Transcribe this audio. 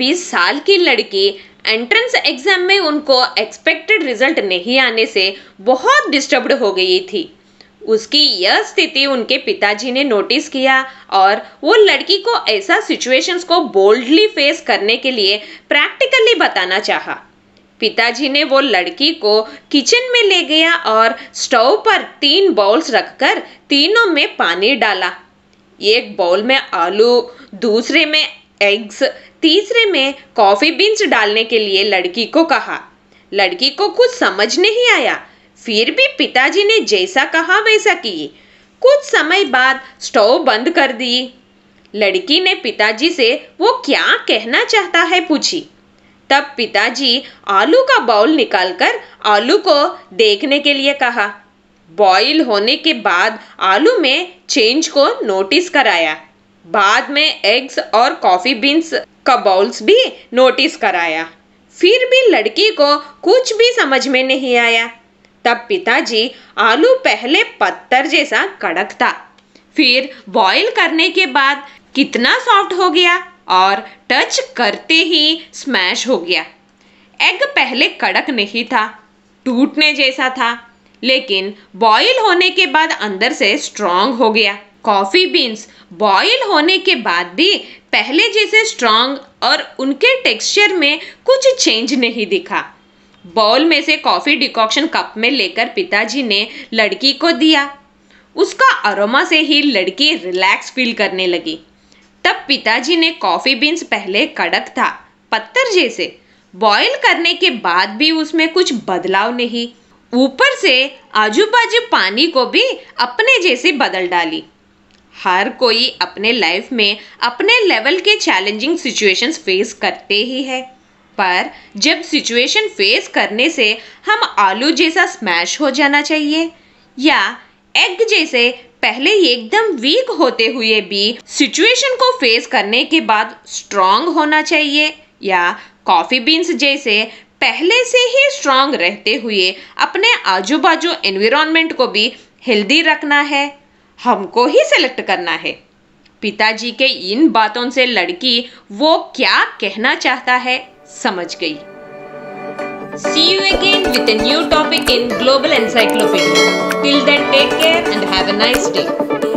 20 साल की लड़की एंट्रेंस एग्जाम में उनको एक्सपेक्टेड रिजल्ट नहीं आने से बहुत डिस्टर्ब्ड हो गई थी उसकी यह स्थिति उनके पिताजी ने नोटिस किया और वो लड़की को ऐसा सिचुएशंस को बोल्डली फेस करने के लिए प्रैक्टिकली बताना चाहा। पिताजी ने वो लड़की को किचन में ले गया और स्टोव पर तीन बाउल्स रखकर तीनों में पानी डाला एक बाउल में आलू दूसरे में एग्स तीसरे में कॉफ़ी बीन्स डालने के लिए लड़की को कहा लड़की को कुछ समझ नहीं आया फिर भी पिताजी ने जैसा कहा वैसा की कुछ समय बाद स्टोव बंद कर दी लड़की ने पिताजी से वो क्या कहना चाहता है पूछी तब पिताजी आलू का बाउल निकालकर आलू को देखने के लिए कहा बॉईल होने के बाद आलू में चेंज को नोटिस कराया बाद में एग्स और कॉफ़ी बीन्स का बाउल्स भी नोटिस कराया फिर भी लड़की को कुछ भी समझ में नहीं आया तब पिताजी आलू पहले पत्थर जैसा कड़क था फिर बॉईल करने के बाद कितना सॉफ्ट हो गया और टच करते ही स्मैश हो गया एग पहले कड़क नहीं था टूटने जैसा था लेकिन बॉईल होने के बाद अंदर से स्ट्रांग हो गया कॉफ़ी बीन्स बॉयल होने के बाद भी पहले जैसे स्ट्रांग और उनके टेक्सचर में कुछ चेंज नहीं दिखा बाउल में से कॉफ़ी डिकॉक्शन कप में लेकर पिताजी ने लड़की को दिया उसका अरोमा से ही लड़की रिलैक्स फील करने लगी तब पिताजी ने कॉफ़ी बीन्स पहले कड़क था पत्थर जैसे बॉयल करने के बाद भी उसमें कुछ बदलाव नहीं ऊपर से आजू बाजू पानी को भी अपने जैसे बदल डाली हर कोई अपने लाइफ में अपने लेवल के चैलेंजिंग सिचुएशंस फेस करते ही है पर जब सिचुएशन फेस करने से हम आलू जैसा स्मैश हो जाना चाहिए या एग जैसे पहले एकदम वीक होते हुए भी सिचुएशन को फेस करने के बाद स्ट्रांग होना चाहिए या कॉफ़ी बीन्स जैसे पहले से ही स्ट्रांग रहते हुए अपने आजू बाजू एनवायरनमेंट को भी हेल्दी रखना है हमको ही सेलेक्ट करना है पिताजी के इन बातों से लड़की वो क्या कहना चाहता है समझ गई see you again with a new topic in global encyclopedia till then take care and have a nice day